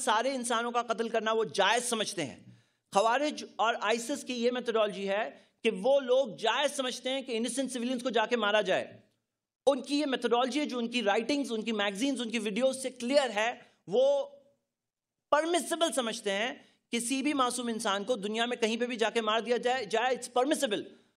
सारे इंसानों का कत्ल करना वो जायज़ समझते हैं खवारिज और आइसिस की ये मेथडोलॉजी है कि वो लोग जायज़ समझते हैं कि इनिसेंट सिविलियंस को जाके मारा जाए उनकी ये मेथडोलॉजी है जो उनकी राइटिंग्स उनकी मैगजीन्स उनकी वीडियोज से क्लियर है वो परमिसेबल समझते हैं किसी भी मासूम इंसान को दुनिया में कहीं पे भी जाके मार दिया जाए जाए इट्स परमिसेबल